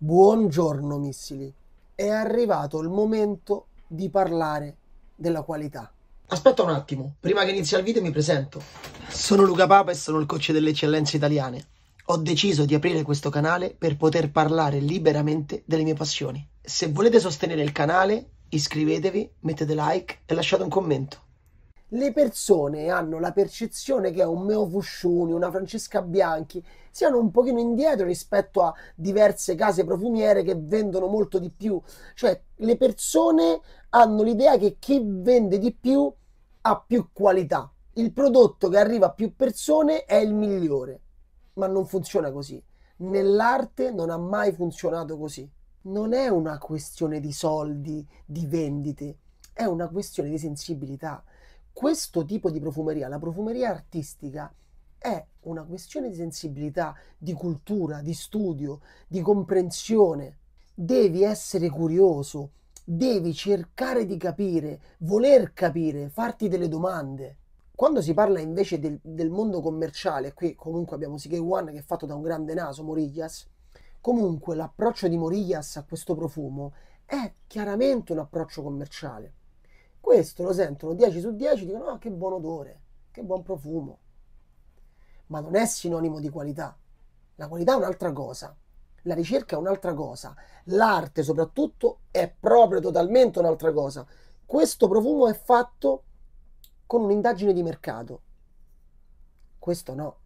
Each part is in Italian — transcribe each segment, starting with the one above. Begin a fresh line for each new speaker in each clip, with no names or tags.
Buongiorno missili, è arrivato il momento di parlare della qualità. Aspetta un attimo, prima che inizi il video mi presento. Sono Luca Papa e sono il coach delle eccellenze italiane. Ho deciso di aprire questo canale per poter parlare liberamente delle mie passioni. Se volete sostenere il canale, iscrivetevi, mettete like e lasciate un commento le persone hanno la percezione che un Meo Fusciuni, una Francesca Bianchi siano un pochino indietro rispetto a diverse case profumiere che vendono molto di più. Cioè, le persone hanno l'idea che chi vende di più ha più qualità. Il prodotto che arriva a più persone è il migliore. Ma non funziona così. Nell'arte non ha mai funzionato così. Non è una questione di soldi, di vendite, è una questione di sensibilità questo tipo di profumeria, la profumeria artistica, è una questione di sensibilità, di cultura, di studio, di comprensione. Devi essere curioso, devi cercare di capire, voler capire, farti delle domande. Quando si parla invece del, del mondo commerciale, qui comunque abbiamo Sigue One che è fatto da un grande naso, Morillas, comunque l'approccio di Morillas a questo profumo è chiaramente un approccio commerciale. Questo lo sentono 10 su 10 dicono ah, che buon odore, che buon profumo. Ma non è sinonimo di qualità. La qualità è un'altra cosa, la ricerca è un'altra cosa, l'arte soprattutto è proprio totalmente un'altra cosa. Questo profumo è fatto con un'indagine di mercato. Questo no.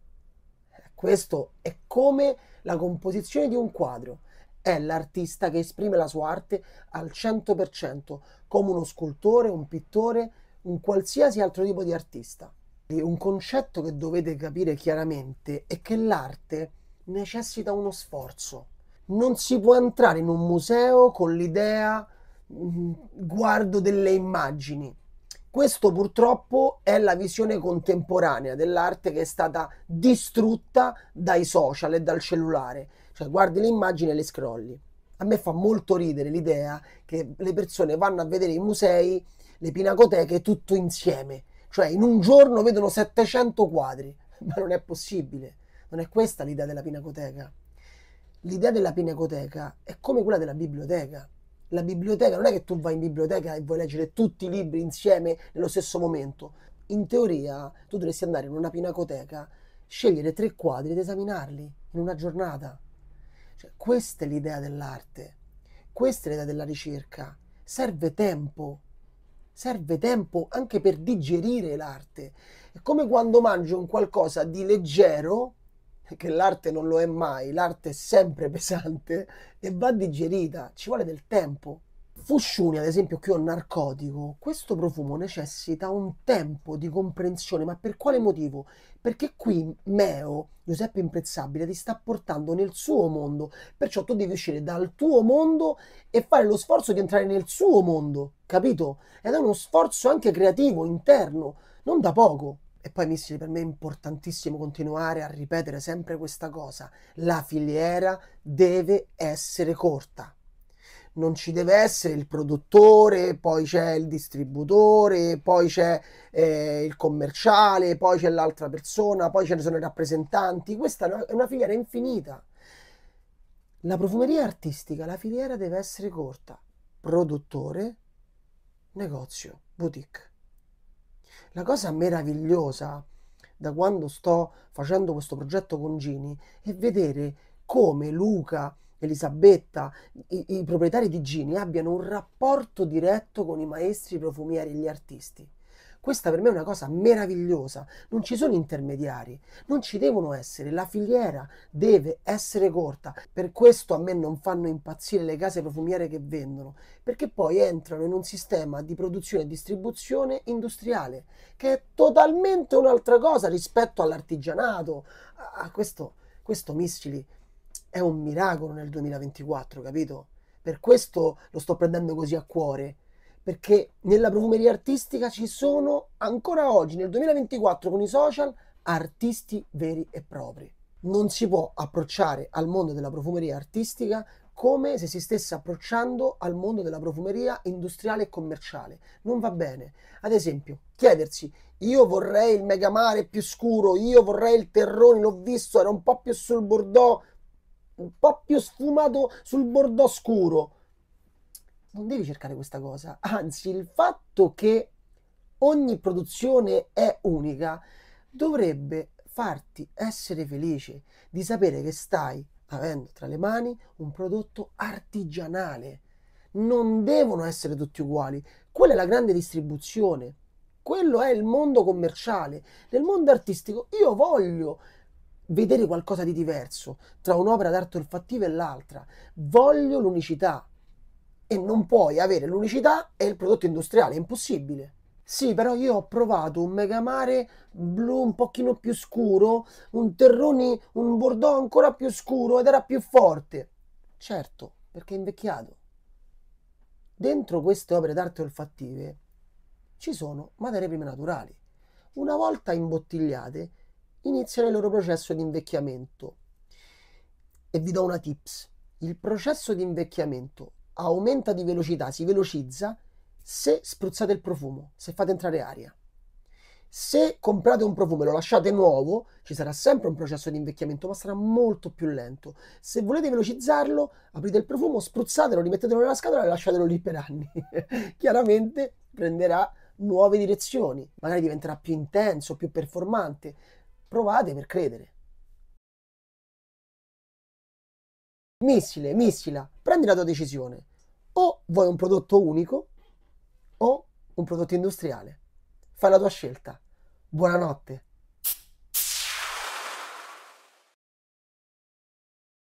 Questo è come la composizione di un quadro è l'artista che esprime la sua arte al 100%, come uno scultore, un pittore, un qualsiasi altro tipo di artista. Un concetto che dovete capire chiaramente è che l'arte necessita uno sforzo. Non si può entrare in un museo con l'idea mm, guardo delle immagini. Questo purtroppo è la visione contemporanea dell'arte che è stata distrutta dai social e dal cellulare. Cioè guardi le immagini e le scrolli. A me fa molto ridere l'idea che le persone vanno a vedere i musei, le pinacoteche tutto insieme. Cioè in un giorno vedono 700 quadri. Ma non è possibile. Non è questa l'idea della pinacoteca. L'idea della pinacoteca è come quella della biblioteca la biblioteca non è che tu vai in biblioteca e vuoi leggere tutti i libri insieme nello stesso momento. In teoria tu dovresti andare in una pinacoteca, scegliere tre quadri ed esaminarli in una giornata. Cioè, questa è l'idea dell'arte, questa è l'idea della ricerca. Serve tempo, serve tempo anche per digerire l'arte. È come quando mangio un qualcosa di leggero che l'arte non lo è mai, l'arte è sempre pesante e va digerita, ci vuole del tempo. Fusciuni, ad esempio, qui ho un narcotico, questo profumo necessita un tempo di comprensione, ma per quale motivo? Perché qui Meo, Giuseppe Imprezzabile, ti sta portando nel suo mondo, perciò tu devi uscire dal tuo mondo e fare lo sforzo di entrare nel suo mondo, capito? Ed è uno sforzo anche creativo, interno, non da poco. E poi, Missili, per me è importantissimo continuare a ripetere sempre questa cosa. La filiera deve essere corta. Non ci deve essere il produttore, poi c'è il distributore, poi c'è eh, il commerciale, poi c'è l'altra persona, poi ce ne sono i rappresentanti. Questa è una filiera infinita. La profumeria artistica, la filiera deve essere corta. Produttore, negozio, boutique. La cosa meravigliosa da quando sto facendo questo progetto con Gini è vedere come Luca, Elisabetta, i, i proprietari di Gini abbiano un rapporto diretto con i maestri, i profumieri gli artisti. Questa per me è una cosa meravigliosa. Non ci sono intermediari, non ci devono essere. La filiera deve essere corta. Per questo a me non fanno impazzire le case profumiere che vendono, perché poi entrano in un sistema di produzione e distribuzione industriale, che è totalmente un'altra cosa rispetto all'artigianato. A questo, questo Miscili è un miracolo nel 2024, capito? Per questo lo sto prendendo così a cuore perché nella profumeria artistica ci sono ancora oggi, nel 2024, con i social, artisti veri e propri. Non si può approcciare al mondo della profumeria artistica come se si stesse approcciando al mondo della profumeria industriale e commerciale. Non va bene. Ad esempio, chiedersi io vorrei il megamare più scuro, io vorrei il terrone, l'ho visto, era un po' più sul bordeaux, un po' più sfumato sul bordeaux scuro non devi cercare questa cosa. Anzi, il fatto che ogni produzione è unica dovrebbe farti essere felice di sapere che stai avendo tra le mani un prodotto artigianale. Non devono essere tutti uguali. Quella è la grande distribuzione. Quello è il mondo commerciale. Nel mondo artistico io voglio vedere qualcosa di diverso tra un'opera d'arte olfattiva e l'altra. Voglio l'unicità, e non puoi avere l'unicità e il prodotto industriale, è impossibile. Sì, però io ho provato un megamare blu un pochino più scuro, un terroni, un bordeaux ancora più scuro ed era più forte. Certo, perché è invecchiato. Dentro queste opere d'arte olfattive ci sono materie prime naturali. Una volta imbottigliate, iniziano il loro processo di invecchiamento. E vi do una tips. Il processo di invecchiamento aumenta di velocità, si velocizza se spruzzate il profumo, se fate entrare aria. Se comprate un profumo e lo lasciate nuovo, ci sarà sempre un processo di invecchiamento, ma sarà molto più lento. Se volete velocizzarlo, aprite il profumo, spruzzatelo, rimettetelo nella scatola e lasciatelo lì per anni. Chiaramente prenderà nuove direzioni, magari diventerà più intenso, più performante. Provate per credere. missile, missila, prendi la tua decisione. O vuoi un prodotto unico o un prodotto industriale. Fai la tua scelta. Buonanotte.